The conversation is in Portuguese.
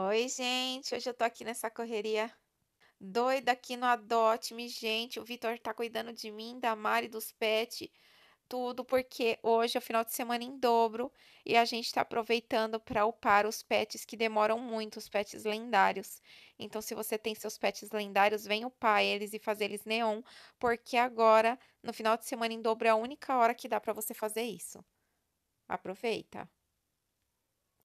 Oi, gente. Hoje eu tô aqui nessa correria doida aqui no Adote-me, gente. O Vitor tá cuidando de mim, da Mari, dos pets, tudo, porque hoje é o final de semana em dobro e a gente tá aproveitando para upar os pets que demoram muito, os pets lendários. Então, se você tem seus pets lendários, vem upar eles e fazer eles neon, porque agora, no final de semana em dobro, é a única hora que dá para você fazer isso. Aproveita!